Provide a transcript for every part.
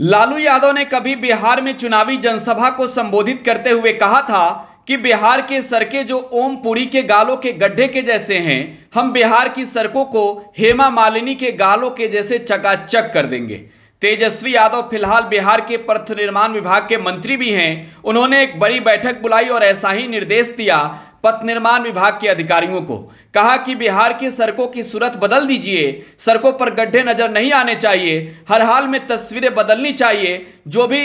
लालू यादव ने कभी बिहार में चुनावी जनसभा को संबोधित करते हुए कहा था कि बिहार के सड़कें जो ओमपुरी के गालों के गड्ढे के जैसे हैं हम बिहार की सड़कों को हेमा मालिनी के गालों के जैसे चकाचक कर देंगे तेजस्वी यादव फिलहाल बिहार के पथ निर्माण विभाग के मंत्री भी हैं उन्होंने एक बड़ी बैठक बुलाई और ऐसा ही निर्देश दिया पथ निर्माण विभाग के अधिकारियों को कहा कि बिहार की सड़कों की सूरत बदल दीजिए सड़कों पर गड्ढे नजर नहीं आने चाहिए हर हाल में तस्वीरें बदलनी चाहिए जो भी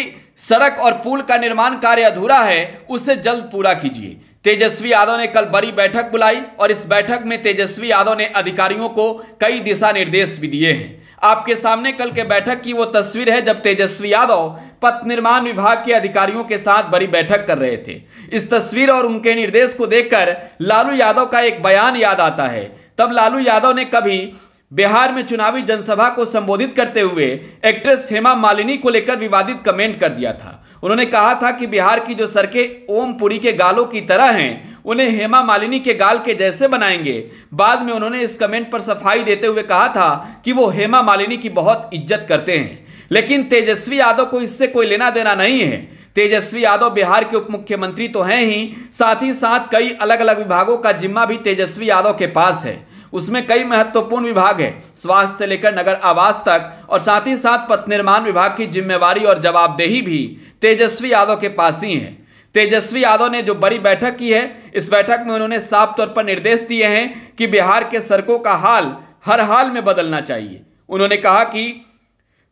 सड़क और पुल का निर्माण कार्य अधूरा है उसे जल्द पूरा कीजिए तेजस्वी यादव ने कल बड़ी बैठक बुलाई और इस बैठक में तेजस्वी यादव ने अधिकारियों को कई दिशा निर्देश भी दिए हैं आपके सामने कल के बैठक की वो तस्वीर है जब तेजस्वी यादव पथ निर्माण विभाग के अधिकारियों के साथ बड़ी बैठक कर रहे थे इस तस्वीर और उनके निर्देश को देखकर लालू यादव का एक बयान याद आता है तब लालू यादव ने कभी बिहार में चुनावी जनसभा को संबोधित करते हुए एक्ट्रेस हेमा मालिनी को लेकर विवादित कमेंट कर दिया था उन्होंने कहा था कि बिहार की जो सड़कें ओमपुरी के गालों की तरह हैं उन्हें हेमा मालिनी के गाल के जैसे बनाएंगे बाद में उन्होंने इस कमेंट पर सफाई देते हुए कहा था कि वो हेमा मालिनी की बहुत इज्जत करते हैं लेकिन तेजस्वी यादव को इससे कोई लेना देना नहीं है तेजस्वी यादव बिहार के उप मुख्यमंत्री तो हैं ही साथ ही साथ कई अलग अलग विभागों का जिम्मा भी तेजस्वी यादव के पास है उसमें कई महत्वपूर्ण विभाग है स्वास्थ्य से लेकर नगर आवास तक और साथ ही साथ पथ निर्माण विभाग की जिम्मेवारी और जवाबदेही भी तेजस्वी यादव के पास ही है तेजस्वी यादव ने जो बड़ी बैठक की है इस बैठक में उन्होंने साफ तौर पर निर्देश दिए हैं कि बिहार के सड़कों का हाल हर हाल में बदलना चाहिए उन्होंने कहा कि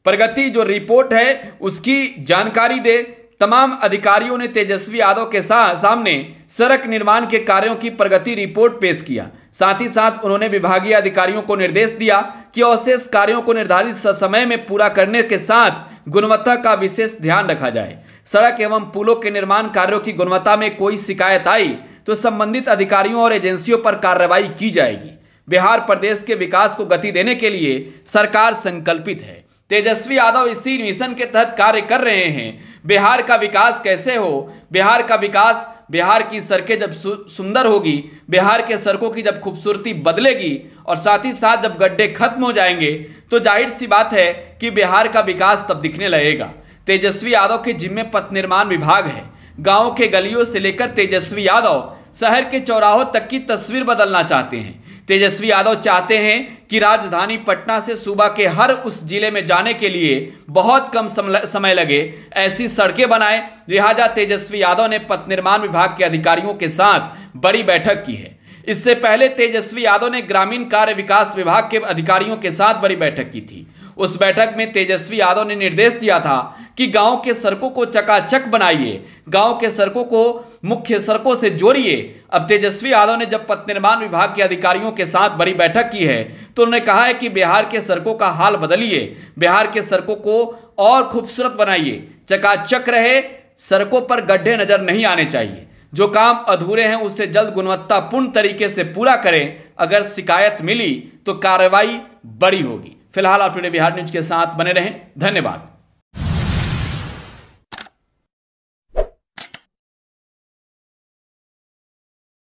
प्रगति जो रिपोर्ट है उसकी जानकारी दे तमाम अधिकारियों ने तेजस्वी यादव के सामने सड़क निर्माण के कार्यों की प्रगति रिपोर्ट पेश किया साथ ही साथ उन्होंने विभागीय अधिकारियों को निर्देश दिया कि अवशेष कार्यों को निर्धारित समय में पूरा करने के साथ गुणवत्ता का विशेष ध्यान रखा जाए सड़क एवं पुलों के निर्माण कार्यों की गुणवत्ता में कोई शिकायत आई तो संबंधित अधिकारियों और एजेंसियों पर कार्रवाई की जाएगी बिहार प्रदेश के विकास को गति देने के लिए सरकार संकल्पित है तेजस्वी यादव इसी मिशन के तहत कार्य कर रहे हैं बिहार का विकास कैसे हो बिहार का विकास बिहार की सड़कें जब सुंदर होगी बिहार के सड़कों की जब खूबसूरती बदलेगी और साथ ही साथ जब गड्ढे खत्म हो जाएंगे तो जाहिर सी बात है कि बिहार का विकास तब दिखने लगेगा तेजस्वी यादव के जिम्मे पथ निर्माण विभाग है गाँव के गलियों से लेकर तेजस्वी यादव शहर के चौराहों तक की तस्वीर बदलना चाहते हैं तेजस्वी यादव चाहते हैं कि राजधानी पटना से सूबा के हर उस जिले में जाने के लिए बहुत कम समय लगे ऐसी सड़कें बनाए लिहाजा तेजस्वी यादव ने पथ निर्माण विभाग के अधिकारियों के साथ बड़ी बैठक की है इससे पहले तेजस्वी यादव ने ग्रामीण कार्य विकास विभाग के अधिकारियों के साथ बड़ी बैठक की थी उस बैठक में तेजस्वी यादव ने निर्देश दिया था कि गांव के सड़कों को चकाचक बनाइए गांव के सड़कों को मुख्य सड़कों से जोड़िए अब तेजस्वी यादव ने जब पथ निर्माण विभाग के अधिकारियों के साथ बड़ी बैठक की है तो उन्होंने कहा है कि बिहार के सड़कों का हाल बदलिए बिहार के सड़कों को और खूबसूरत बनाइए चकाचक रहे सड़कों पर गड्ढे नजर नहीं आने चाहिए जो काम अधूरे हैं उससे जल्द गुणवत्तापूर्ण तरीके से पूरा करें अगर शिकायत मिली तो कार्रवाई बड़ी होगी फिलहाल आप टुडे बिहार न्यूज के साथ बने रहें धन्यवाद